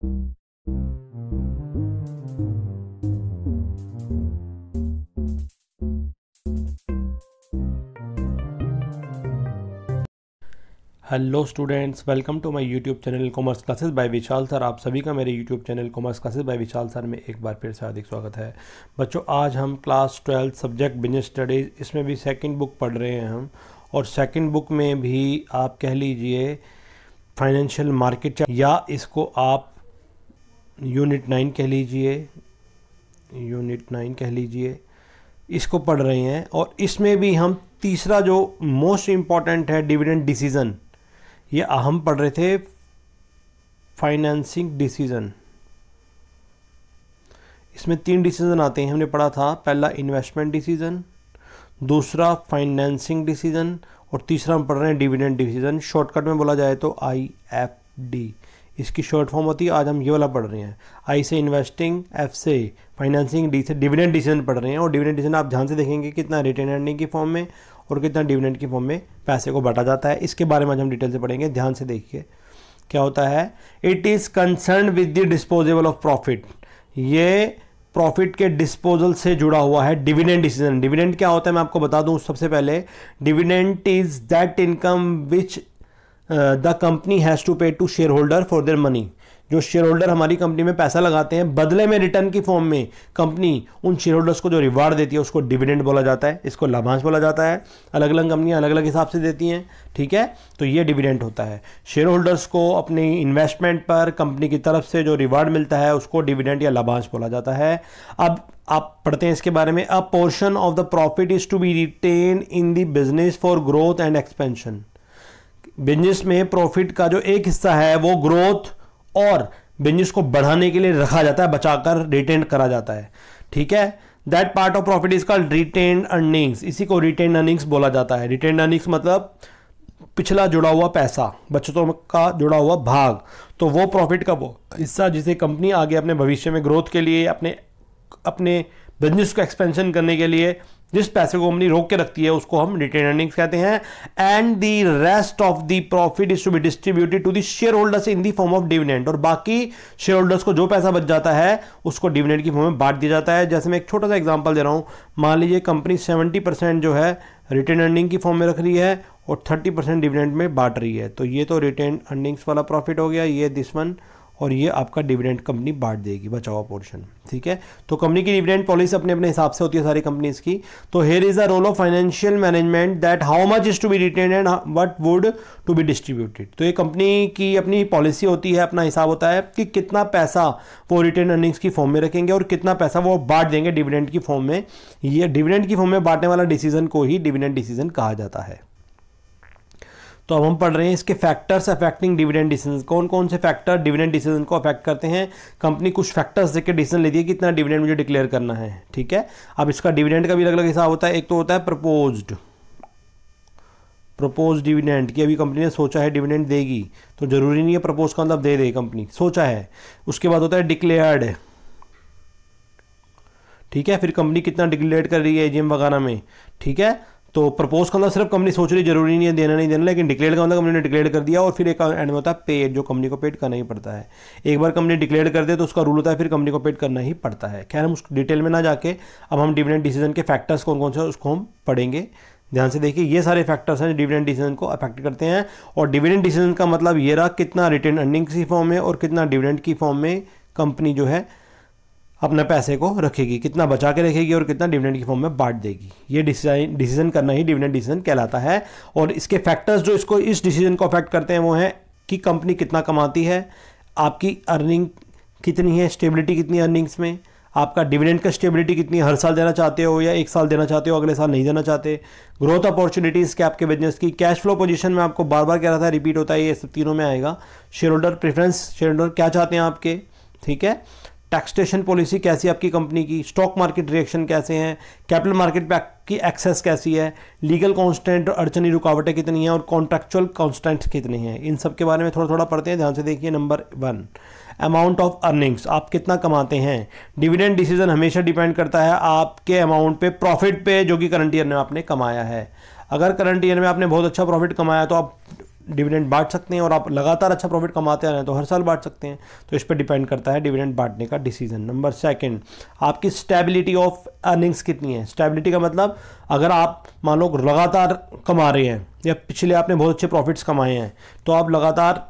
hello students welcome to my YouTube channel commerce classes by Vishal sir आप सभी का मेरे YouTube channel commerce classes by Vishal sir में एक बार फिर से हार्दिक स्वागत है बच्चों आज हम class twelfth subject business studies इसमें भी सेकंड बुक पढ़ रहे हैं हम और सेकंड बुक में भी आप कह लीजिए फाइनेंशियल मार्केट या इसको आप यूनिट नाइन कह लीजिए यूनिट नाइन कह लीजिए इसको पढ़ रहे हैं और इसमें भी हम तीसरा जो मोस्ट इम्पॉर्टेंट है डिविडेंड डिसीज़न ये हम पढ़ रहे थे फाइनेंसिंग डिसीज़न इसमें तीन डिसीज़न आते हैं हमने पढ़ा था पहला इन्वेस्टमेंट डिसीज़न दूसरा फाइनेंसिंग डिसीज़न और तीसरा हम पढ़ रहे हैं डिविडेंड डिसीज़न शॉर्टकट में बोला जाए तो आई एफ डी इसकी शॉर्ट फॉर्म होती है आज हम ये वाला पढ़ रहे हैं आई से इन्वेस्टिंग एफ से फाइनेंसिंग डी से डिविडेंड डिसीजन पढ़ रहे हैं और डिविडेंड डिसीजन आप ध्यान से देखेंगे कितना रिटर्न अर्निंग की फॉर्म में और कितना डिविडेंड की फॉर्म में पैसे को बांटा जाता है इसके बारे में आज हम डिटेल से पढ़ेंगे ध्यान से देखिए क्या होता है it is concern with the disposable of profit ये प्रॉफिट के डिस्पोजल से जुड़ा हुआ है डिविडेंड डिसीजन डिविडेंड क्या होता है मैं आपको बता दूं सबसे पहले dividend is that income which the company has to pay to shareholder for their money जो शेयर होल्डर हमारी कंपनी में पैसा लगाते हैं बदले में रिटर्न की फॉर्म में कंपनी उन शेयर होल्डर्स को जो रिवार्ड देती है उसको डिविडेंड बोला जाता है इसको लाभांश बोला जाता है अलग अलग कंपनियाँ अलग अलग हिसाब से देती हैं ठीक है तो ये डिविडेंड होता है शेयर होल्डर्स को अपनी इन्वेस्टमेंट पर कंपनी की तरफ से जो रिवार्ड मिलता है उसको डिविडेंड या लाभांश बोला जाता है अब आप पढ़ते हैं इसके बारे में a portion of the profit is to be retain in the business for growth and expansion business में प्रॉफिट का जो एक हिस्सा है वो ग्रोथ और बिजनेस को बढ़ाने के लिए रखा जाता है बचाकर रिटेन करा जाता है ठीक है that part of profit is called retain earnings इसी को रिटेन अर्निंग्स बोला जाता है रिटेन अर्निंग्स मतलब पिछला जुड़ा हुआ पैसा बचतों का जुड़ा हुआ भाग तो वो प्रॉफिट का वो हिस्सा जिसे कंपनी आगे अपने भविष्य में ग्रोथ के लिए अपने अपने बिजनेस को एक्सपेंशन करने के लिए जिस पैसे को कंपनी रोक के रखती है उसको हम रिटेन अर्निंग्स कहते हैं and the rest of the profit is to be distributed to the share shareholders in the form of dividend और बाकी शेयर होल्डर्स को जो पैसा बच जाता है उसको डिविडेंड की फॉर्म में बांट दिया जाता है जैसे मैं एक छोटा सा एग्जाम्पल दे रहा हूँ मान लीजिए कंपनी सेवेंटी परसेंट जो है रिटेन अर्निंग की फॉर्म में रख रही है और थर्टी परसेंट डिविडेंड में बांट रही है तो ये तो रिटेन अर्निंग्स वाला प्रॉफिट हो गया ये दिस वन और ये आपका डिविडेंड कंपनी बांट देगी बचाओ पोर्शन ठीक है तो कंपनी की डिविडेंड पॉलिसी अपने अपने हिसाब से होती है सारी कंपनीज की तो here is a role of financial management that how much is to be retain and what would to be distributed तो ये कंपनी की अपनी पॉलिसी होती है अपना हिसाब होता है कि कितना पैसा वो रिटेन अर्निंग्स की फॉर्म में रखेंगे और कितना पैसा वो बांट देंगे डिविडेंड की फॉर्म में ये डिविडेंड की फॉर्म में बांटने वाला डिसीजन को ही डिविडेंड डिसीजन कहा जाता है तो अब हम पढ़ रहे हैं इसके फैक्टर्स अफेक्टिंग डिविडेंड डिसीजन कौन कौन से फैक्टर डिविडेंड डिसीजन को अफेक्ट करते हैं कंपनी कुछ फैक्टर्स देखकर डिसीजन लेती है कि इतना डिविडेंड मुझे डिक्लेयर करना है ठीक है अब इसका डिविडेंड का भी अलग अलग हिसाब होता है एक तो होता है प्रपोज प्रपोज डिविडेंड कि अभी कंपनी ने सोचा है डिविडेंड देगी तो जरूरी नहीं है प्रपोज का मतलब दे दे कंपनी सोचा है उसके बाद होता है डिक्लेयर्ड ठीक है फिर कंपनी कितना डिक्लेयर कर रही है एजीएम वगैरह में ठीक है तो प्रपोज का सिर्फ कंपनी सोच रही जरूरी नहीं है देना नहीं देना लेकिन डिक्लेयर का होता कंपनी ने डिक्लेयर कर दिया और फिर एक एंड में होता है पेड जो कंपनी को पेड करना ही पड़ता है एक बार कंपनी डिक्लेयर कर दे तो उसका रूल होता है फिर कंपनी को पेड करना ही पड़ता है खैर हम उस डिटेल में ना जाके अब हम डिविडेंट डिसीजन के फैक्टर्स कौन कौन से उसको हम पढ़ेंगे ध्यान से देखिए ये सारे फैक्टर्स हैं डिविडेंट डिसीजन को अफेक्ट करते हैं और डिविडेंट डिसीजन का मतलब ये रहा कितना रिटर्न अर्निंग की फॉर्म में और कितना डिविडेंट की फॉर्म में कंपनी जो है अपने पैसे को रखेगी कितना बचा के रखेगी और कितना डिविडेंड की फॉर्म में बांट देगी ये डिसाइन डिसीजन करना ही डिविडेंड डिसीजन कहलाता है और इसके फैक्टर्स जो इसको इस डिसीजन को अफेक्ट करते हैं वो हैं कि कंपनी कितना कमाती है आपकी अर्निंग कितनी है स्टेबिलिटी कितनी अर्निंग्स में आपका डिविडेंड का स्टेबिलिटी कितनी हर साल देना चाहते हो या एक साल देना चाहते हो अगले साल नहीं देना चाहते ग्रोथ अपॉर्चुनिटीज़ क्या आपके बिजनेस की कैश फ्लो पोजीशन में आपको बार बार कह रहा था रिपीट होता है ये सब तीनों में आएगा share holder preference share holder क्या चाहते हैं आपके ठीक है टैक्सटेशन पॉलिसी कैसी है आपकी कंपनी की स्टॉक मार्केट रिएक्शन कैसे हैं कैपिटल मार्केट पे आपकी एक्सेस कैसी है लीगल कॉन्स्टेंट और अड़चनी रुकावटें कितनी हैं और कॉन्ट्रेक्चुअल कॉन्स्टेंट कितनी हैं इन सब के बारे में थोड़ा थोड़ा पढ़ते हैं ध्यान से देखिए number one amount of earnings आप कितना कमाते हैं डिविडेंड डिसीजन हमेशा डिपेंड करता है आपके अमाउंट पे प्रॉफिट पे जो कि करंट ईयर में आपने कमाया है अगर करंट ईयर में आपने बहुत अच्छा प्रॉफिट कमाया तो आप डिविडेंड बांट सकते हैं और आप लगातार अच्छा प्रॉफिट कमाते आ रहे हैं तो हर साल बांट सकते हैं तो इस पर डिपेंड करता है डिविडेंड बांटने का डिसीजन नंबर सेकंड आपकी स्टेबिलिटी ऑफ अर्निंग्स कितनी है स्टेबिलिटी का मतलब अगर आप मान लो लगातार कमा रहे हैं या पिछले आपने बहुत अच्छे प्रॉफिट्स कमाए हैं तो आप लगातार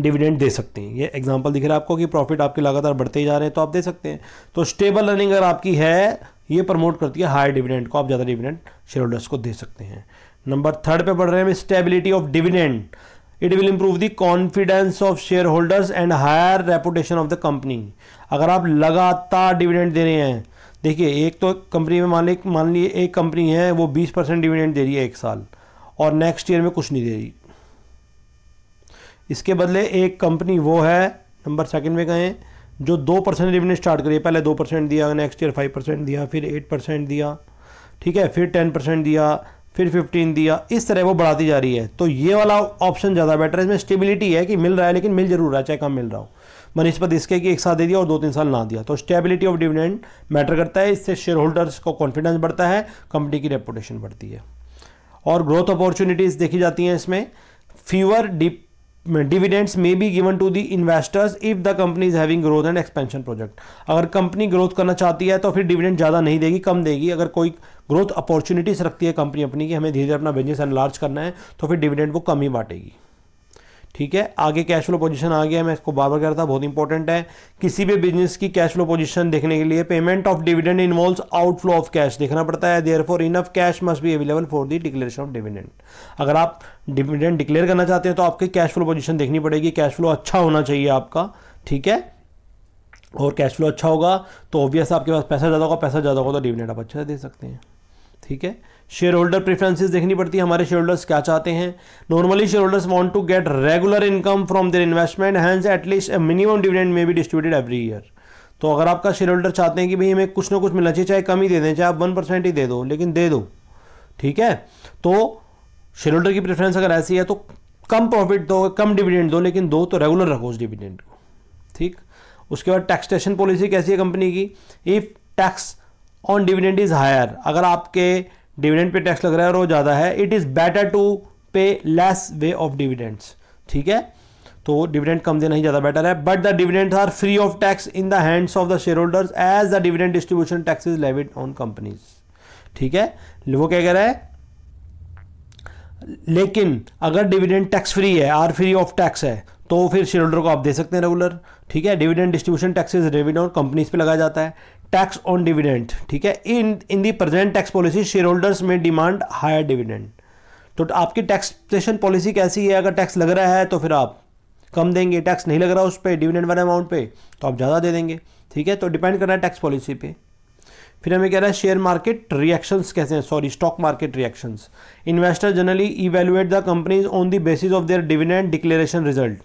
डिविडेंड दे सकते हैं ये एग्जाम्पल दिख रहा है आपको कि प्रॉफिट आपके लगातार बढ़ते ही जा रहे हैं तो आप दे सकते हैं तो स्टेबल अर्निंग अगर आपकी है ये प्रमोट करती है हाई डिविडेंड को आप ज़्यादा डिविडेंड शेयर होल्डर्स को दे सकते हैं नंबर थर्ड पे पढ़ रहे हैं stability of dividend it will improve the confidence of share holders and higher reputation of the company अगर आप लगातार डिविडेंड दे रहे हैं देखिए एक तो कंपनी में मान ली मान ली एक कंपनी है वो बीस परसेंट डिविडेंड दे रही है एक साल और नेक्स्ट ईयर में कुछ नहीं दे रही इसके बदले एक कंपनी वो है नंबर सेकंड में कहें जो दो परसेंट डिविडेंड स्टार्ट करिए पहले दो परसेंट दिया नेक्स्ट ईयर फाइव परसेंट दिया फिर एट परसेंट दिया ठीक है फिर टेन परसेंट दिया फिर 15 दिया इस तरह वो बढ़ाती जा रही है तो ये वाला ऑप्शन ज़्यादा बेटर है इसमें स्टेबिलिटी है कि मिल रहा है लेकिन मिल जरूर रहा है चाहे कम मिल रहा हो बनस्पत इसके कि एक साथ दे दिया और दो तीन साल ना दिया तो स्टेबिलिटी ऑफ डिविडेंड मैटर करता है इससे शेयर होल्डर्स को कॉन्फिडेंस बढ़ता है कंपनी की रेपुटेशन बढ़ती है और ग्रोथ अपॉर्चुनिटीज़ देखी जाती हैं इसमें fewer dip dividends may be given to the investors if the company is having growth and expansion project अगर कंपनी ग्रोथ करना चाहती है तो फिर डिविडेंड ज़्यादा नहीं देगी कम देगी अगर कोई ग्रोथ अपॉर्चुनिटीज रखती है कंपनी अपनी कि हमें धीरे धीरे अपना बिजनेस एनलार्ज करना है तो फिर डिविडेंड वो कम ही बांटेगी ठीक है आगे कैश फ्लो पोजीशन आ गया मैं इसको बार बार कह रहा था बहुत इंपॉर्टेंट है किसी भी बिजनेस की कैश फ्लो पोजीशन देखने के लिए payment of dividend involves outflow of cash देखना पड़ता है therefore enough cash must be available for the declaration of dividend अगर आप डिविडेंड डिक्लेयर करना चाहते हैं तो आपकी कैश फ्लो पोजिशन देखनी पड़ेगी कैश फ्लो अच्छा होना चाहिए आपका ठीक है और कैश फ्लो अच्छा होगा तो ऑब्वियस आपके पास पैसा ज़्यादा होगा पैसा ज़्यादा होगा तो डिविडेंड आप अच्छा दे सकते हैं ठीक है शेयर होल्डर प्रेफरेंसेस देखनी पड़ती है हमारे शेयर होल्डर्स क्या चाहते हैं normally share holders want to get regular income from their investment hence at least minimum dividend में भी डिस्ट्रीब्यूटेड एवरी ईयर तो अगर आपका शेयर होल्डर चाहते हैं कि भाई हमें कुछ ना कुछ मिलना चाहिए चाहे कम ही दे दें चाहे आप वन परसेंट ही दे दो लेकिन दे दो ठीक है तो शेयर होल्डर की प्रेफरेंस अगर ऐसी है तो कम प्रॉफिट दो कम डिविडेंड दो लेकिन दो तो रेगुलर रखो उस डिविडेंड को ठीक उसके बाद टैक्सटेशन पॉलिसी कैसी है कंपनी की if tax on dividend is higher अगर आपके डिविडेंड पे टैक्स लग रहा है और वो ज़्यादा है it is better to pay less way of dividends ठीक है तो डिविडेंड कम देना ही ज़्यादा बेटर है but the dividends are free of tax in the hands of the share holders as the dividend distribution tax is levied on companies ठीक है वो क्या कह रहा है लेकिन अगर डिविडेंड टैक्स फ्री है आर फ्री ऑफ टैक्स है तो फिर शेयर होल्डर को आप दे सकते हैं रेगुलर ठीक है डिविडेंड डिस्ट्रीब्यूशन टैक्सेस रेवेन्यू और कंपनीज पे लगाया जाता है टैक्स ऑन डिविडेंड ठीक है in in the present tax policy share holders में डिमांड हायर डिविडेंड तो आपकी टैक्सेशन पॉलिसी कैसी है अगर टैक्स लग रहा है तो फिर आप कम देंगे टैक्स नहीं लग रहा उस पर डिविडेंड वाले अमाउंट पे तो आप ज़्यादा दे देंगे ठीक है तो डिपेंड कर रहा है टैक्स पॉलिसी पे फिर हमें कह रहा है शेयर मार्केट रिएक्शंस कैसे हैं sorry stock market reactions investor generally evaluate the companies on the basis of their dividend declaration result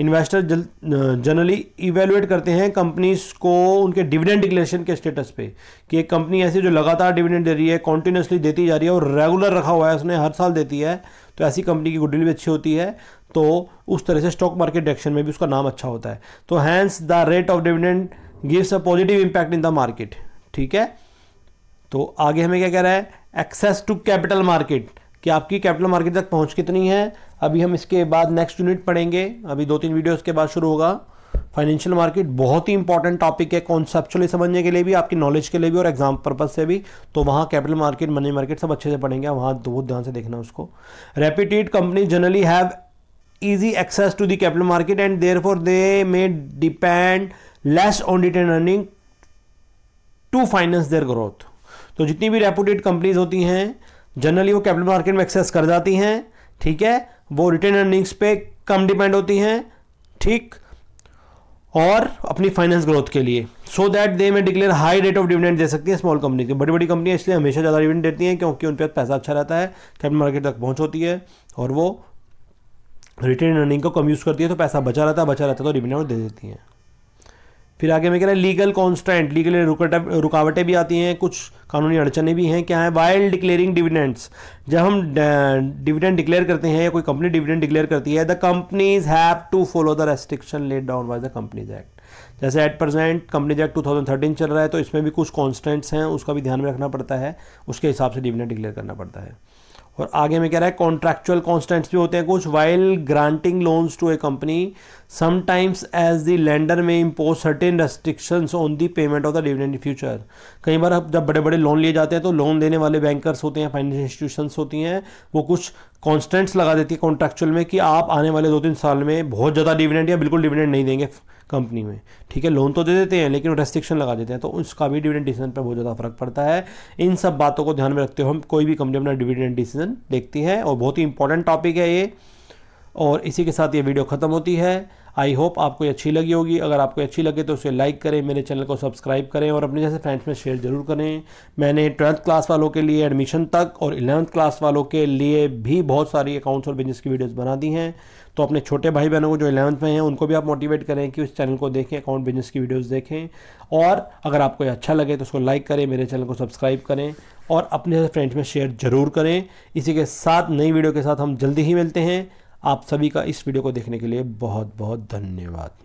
investor generally evaluate करते हैं कंपनीज को उनके डिविडेंड डिक्लेरेशन के स्टेटस पे कि एक कंपनी ऐसी जो लगातार डिविडेंड दे रही है कॉन्टीन्यूसली देती जा रही है और रेगुलर रखा हुआ है उसने हर साल देती है तो ऐसी कंपनी की गुडविल भी अच्छी होती है तो उस तरह से स्टॉक मार्केट डायरेक्शन में भी उसका नाम अच्छा होता है तो hence the rate of dividend gives a positive impact in the market ठीक है तो आगे हमें क्या कह रहा है एक्सेस टू कैपिटल मार्केट कि आपकी कैपिटल मार्केट तक पहुंच कितनी है अभी हम इसके बाद नेक्स्ट यूनिट पढ़ेंगे अभी दो तीन वीडियो इसके बाद शुरू होगा फाइनेंशियल मार्केट बहुत ही इंपॉर्टेंट टॉपिक है कॉन्सेप्चुअली समझने के लिए भी आपकी नॉलेज के लिए भी और एग्जाम पर्पज से भी तो वहाँ कैपिटल मार्केट मनी मार्केट सब अच्छे से पढ़ेंगे वहाँ बहुत ध्यान से देखना उसको reputed company generally have access to to capital market and therefore they may depend less on retained earning to finance their growth तो जितनी भी रेपुटेड कंपनीज होती हैं जनरली वो कैपिटल मार्केट में एक्सेस कर जाती हैं ठीक है वो रिटर्न अर्निंग्स पे कम डिपेंड होती हैं ठीक और अपनी फाइनेंस ग्रोथ के लिए सो that they may declare high rate of dividend दे सकती है स्मॉल कंपनी की बड़ी बड़ी कंपनियां इसलिए हमेशा ज़्यादा डिविडेंड देती हैं क्योंकि उन पर पैसा अच्छा रहता है कैपिटल मार्केट तक पहुँच होती है और वो रिटर्न अर्निंग को कम यूज़ करती है तो पैसा बचा रहता है बचा रहता है तो डिविडेंड दे देती हैं फिर आगे में कह रहे हैं लीगल कॉन्स्टेंट लीगल रुकावटें भी आती हैं कुछ कानूनी अड़चने भी हैं क्या है वाइल डिक्लेयरिंग डिविडेंड्स जब हम डिविडेंड डिक्लेयर करते हैं या कोई कंपनी डिविडेंड डिक्लेयर करती है the companies have to follow the restriction laid down by the companies act जैसे at present companies act two चल रहा है तो इसमें भी कुछ कॉन्स्टेंट्स हैं उसका भी ध्यान में रखना पड़ता है उसके हिसाब से डिविडेंड डिक्लेयर करना पड़ता है और आगे में कह रहा है कॉन्ट्रेक्चुअल कॉन्स्टेंट्स भी होते हैं कुछ while granting loans to a company sometimes as the lender may impose certain restrictions on the payment of the dividend in future कई बार जब बड़े बड़े लोन लिए जाते हैं तो लोन देने वाले बैंकर्स होते हैं फाइनेंशियल इंस्टीट्यूशंस होती हैं वो कुछ कॉन्स्टेंट्स लगा देती है कॉन्ट्रेक्चुअल में कि आप आने वाले दो तीन साल में बहुत ज़्यादा डिविडेंड या बिल्कुल डिविडेंड नहीं देंगे कंपनी में ठीक है लोन तो दे देते हैं लेकिन रेस्ट्रिक्शन लगा देते हैं तो उसका भी डिविडेंड डिसीजन पर बहुत ज़्यादा फर्क पड़ता है इन सब बातों को ध्यान में रखते हुए हम कोई भी कंपनी अपना डिविडेंड डिसीजन देखती है और बहुत ही इंपॉर्टेंट टॉपिक है ये और इसी के साथ ये वीडियो ख़त्म होती है आई होप आपको अच्छी लगी होगी अगर आपको अच्छी लगे तो उसे लाइक करें मेरे चैनल को सब्सक्राइब करें और अपने जैसे फ्रेंड्स में शेयर ज़रूर करें मैंने ट्वेल्थ क्लास वालों के लिए एडमिशन तक और इलेवंथ क्लास वालों के लिए भी बहुत सारी अकाउंट्स और बिजनेस की वीडियोज़ बना दी हैं तो अपने छोटे भाई बहनों को जो इलेवंथ में हैं उनको भी आप मोटिवेट करें कि उस चैनल को देखें अकाउंट बिजनेस की वीडियोज़ देखें और अगर आपको अच्छा लगे तो उसको लाइक करें मेरे चैनल को सब्सक्राइब करें और अपने फ्रेंड्स में शेयर ज़रूर करें इसी के साथ नई वीडियो के साथ हम जल्दी ही मिलते हैं आप सभी का इस वीडियो को देखने के लिए बहुत बहुत धन्यवाद